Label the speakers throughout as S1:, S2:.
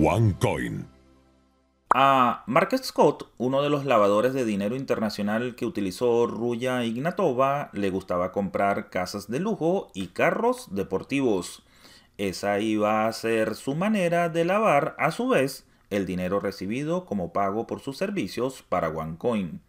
S1: OneCoin. A ah, Mark Scott, uno de los lavadores de dinero internacional que utilizó Ruya Ignatova, le gustaba comprar casas de lujo y carros deportivos. Esa iba a ser su manera de lavar, a su vez, el dinero recibido como pago por sus servicios para OneCoin.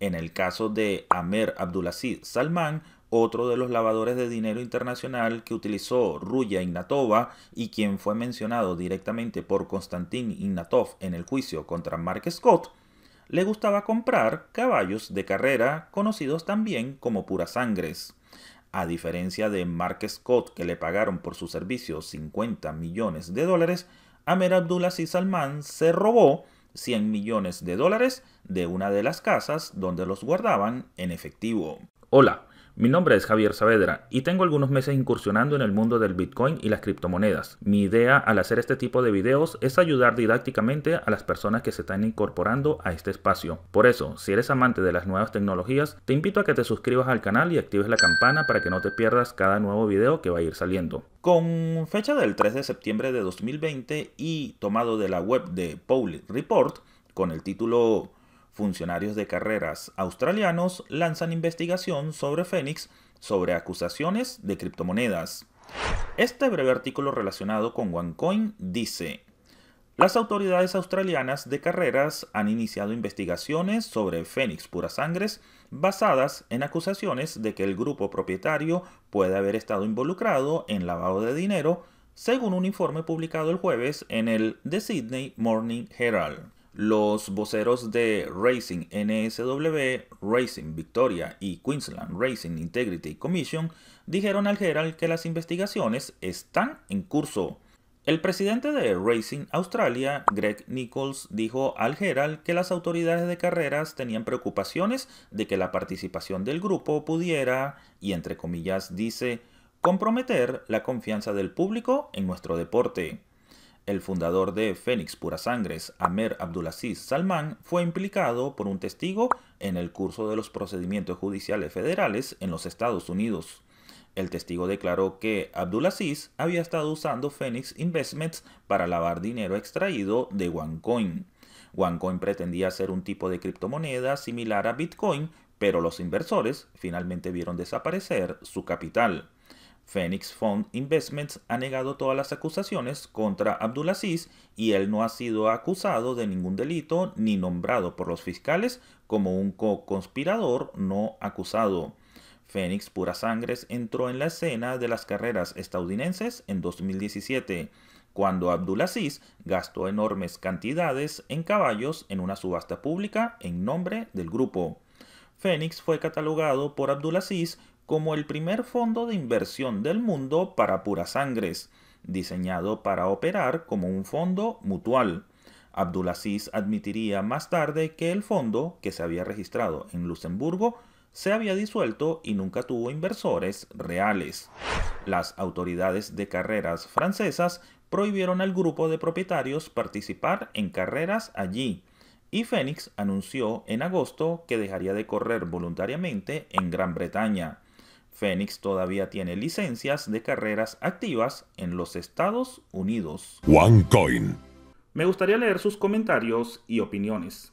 S1: En el caso de Amer Abdulaziz Salman, otro de los lavadores de dinero internacional que utilizó Ruya Ignatova y quien fue mencionado directamente por Konstantin Ignatov en el juicio contra Mark Scott, le gustaba comprar caballos de carrera conocidos también como purasangres. A diferencia de Mark Scott, que le pagaron por su servicio 50 millones de dólares, Amer Abdulaziz Salman se robó 100 millones de dólares de una de las casas donde los guardaban en efectivo. Hola, mi nombre es Javier Saavedra y tengo algunos meses incursionando en el mundo del Bitcoin y las criptomonedas. Mi idea al hacer este tipo de videos es ayudar didácticamente a las personas que se están incorporando a este espacio. Por eso, si eres amante de las nuevas tecnologías, te invito a que te suscribas al canal y actives la campana para que no te pierdas cada nuevo video que va a ir saliendo. Con fecha del 3 de septiembre de 2020 y tomado de la web de Paul Report, con el título Funcionarios de carreras australianos lanzan investigación sobre Phoenix sobre acusaciones de criptomonedas. Este breve artículo relacionado con OneCoin dice, las autoridades australianas de carreras han iniciado investigaciones sobre Fénix Pura Sangres basadas en acusaciones de que el grupo propietario puede haber estado involucrado en lavado de dinero, según un informe publicado el jueves en el The Sydney Morning Herald los voceros de Racing NSW, Racing Victoria y Queensland Racing Integrity Commission dijeron al Herald que las investigaciones están en curso. El presidente de Racing Australia, Greg Nichols, dijo al Herald que las autoridades de carreras tenían preocupaciones de que la participación del grupo pudiera, y entre comillas dice, comprometer la confianza del público en nuestro deporte. El fundador de Fénix Pura Sangres, Amer Abdulaziz Salman, fue implicado por un testigo en el curso de los procedimientos judiciales federales en los Estados Unidos. El testigo declaró que Abdulaziz había estado usando Phoenix Investments para lavar dinero extraído de OneCoin. OneCoin pretendía ser un tipo de criptomoneda similar a Bitcoin, pero los inversores finalmente vieron desaparecer su capital. Phoenix Fund Investments ha negado todas las acusaciones contra Abdulaziz y él no ha sido acusado de ningún delito ni nombrado por los fiscales como un co-conspirador no acusado. Phoenix Pura Sangres entró en la escena de las carreras estadounidenses en 2017, cuando Abdulaziz gastó enormes cantidades en caballos en una subasta pública en nombre del grupo. Phoenix fue catalogado por Abdulaziz como el primer fondo de inversión del mundo para puras sangres, diseñado para operar como un fondo mutual. Abdulaziz admitiría más tarde que el fondo, que se había registrado en Luxemburgo, se había disuelto y nunca tuvo inversores reales. Las autoridades de carreras francesas prohibieron al grupo de propietarios participar en carreras allí, y Phoenix anunció en agosto que dejaría de correr voluntariamente en Gran Bretaña. Phoenix todavía tiene licencias de carreras activas en los Estados Unidos. OneCoin. Me gustaría leer sus comentarios y opiniones.